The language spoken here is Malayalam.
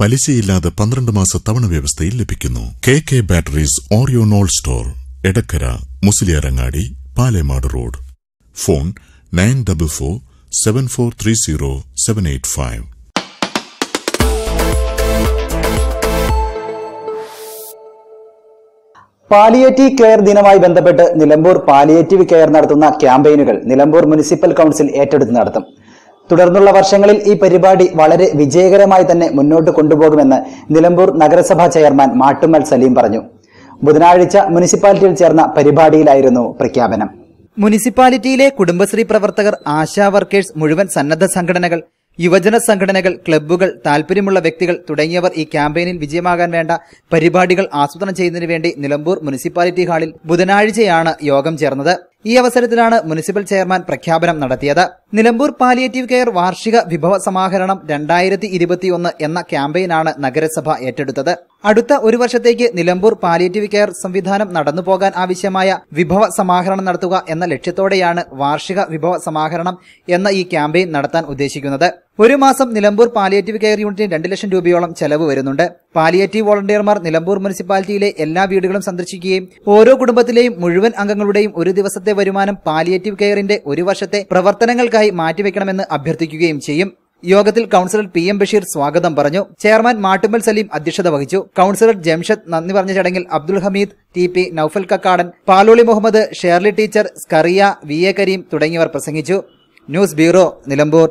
പലിശയില്ലാതെ പന്ത്രണ്ട് മാസ തവണ വ്യവസ്ഥയിൽ ലഭിക്കുന്നു കെ കെ ബാറ്ററീസ് ഓറിയോണോൾ store Edakkara Musliyarangadi Palemad road phone nine double four seven four three zero seven eight five palliative care ദിനമായി ബന്ധപ്പെട്ട് നിലമ്പൂർ പാലിയേറ്റീവ് കെയർ നടത്തുന്ന ക്യാമ്പയിനുകൾ നിലമ്പൂർ മുനിസിപ്പൽ കൌൺസിൽ ഏറ്റെടുത്ത് നടത്തും തുടർന്നുള്ള വർഷങ്ങളിൽ ഈ പരിപാടി വളരെ വിജയകരമായി തന്നെ മുന്നോട്ട് കൊണ്ടുപോകുമെന്ന് നിലമ്പൂർ നഗരസഭാ ചെയർമാൻ മാട്ടുമൽ സലീം പറഞ്ഞു ബുധനാഴ്ച മുനിസിപ്പാലിറ്റിയിൽ ചേർന്ന പരിപാടിയിലായിരുന്നു പ്രഖ്യാപനം മുനിസിപ്പാലിറ്റിയിലെ കുടുംബശ്രീ പ്രവർത്തകർ ആശാ വർക്കേഴ്സ് മുഴുവൻ സന്നദ്ധ സംഘടനകൾ യുവജന സംഘടനകൾ ക്ലബ്ബുകൾ താൽപര്യമുള്ള വ്യക്തികൾ തുടങ്ങിയവർ ഈ ക്യാമ്പയിനിൽ വിജയമാകാൻ വേണ്ട പരിപാടികൾ ആസൂത്രണം ചെയ്യുന്നതിനു വേണ്ടി നിലമ്പൂർ മുനിസിപ്പാലിറ്റി ഹാളിൽ ബുധനാഴ്ചയാണ് യോഗം ചേർന്നത് ഈ അവസരത്തിലാണ് മുനിസിപ്പൽ ചെയർമാൻ പ്രഖ്യാപനം നടത്തിയത് നിലമ്പൂർ പാലിയേറ്റീവ് കെയർ വാർഷിക വിഭവ സമാഹരണം രണ്ടായിരത്തി ഇരുപത്തിയൊന്ന് എന്ന ക്യാമ്പയിനാണ് നഗരസഭ ഏറ്റെടുത്തത് അടുത്ത ഒരു വർഷത്തേക്ക് നിലമ്പൂർ പാലിയേറ്റീവ് കെയർ സംവിധാനം നടന്നു പോകാൻ ആവശ്യമായ വിഭവ സമാഹരണം നടത്തുക എന്ന ലക്ഷ്യത്തോടെയാണ് വാർഷിക വിഭവ സമാഹരണം എന്ന ഈ ക്യാമ്പയിൻ നടത്താൻ ഉദ്ദേശിക്കുന്നത് ഒരു മാസം നിലമ്പൂർ പാലിയേറ്റീവ് കെയർ യൂണിറ്റിന് രണ്ട് ലക്ഷം രൂപയോളം ചെലവ് വരുന്നുണ്ട് പാലിയേറ്റീവ് വോളണ്ടിയർമാർ നിലമ്പൂർ മുനിസിപ്പാലിറ്റിയിലെ എല്ലാ വീടുകളും സന്ദർശിക്കുകയും ഓരോ കുടുംബത്തിലെയും മുഴുവൻ അംഗങ്ങളുടെയും ഒരു ദിവസത്തെ വരുമാനം പാലിയേറ്റീവ് കെയറിന്റെ ഒരു വർഷത്തെ പ്രവർത്തനങ്ങൾക്കായി മാറ്റിവെക്കണമെന്ന് അഭ്യർത്ഥിക്കുകയും ചെയ്യും യോഗത്തിൽ കൌൺസിലർ പി എം ബഷീർ സ്വാഗതം പറഞ്ഞു ചെയർമാൻ മാട്ടുമ്മൽ സലീം അധ്യക്ഷത വഹിച്ചു കൌൺസിലർ ജംഷദ് നന്ദി പറഞ്ഞ ചടങ്ങിൽ Abdul Hameed T P Noufal Kakkadan Paloli Muhammad Shirley teacher Scaria V A Kareem തുടങ്ങിയവർ പ്രസംഗിച്ചു ന്യൂസ് ബ്യൂറോ നിലമ്പൂർ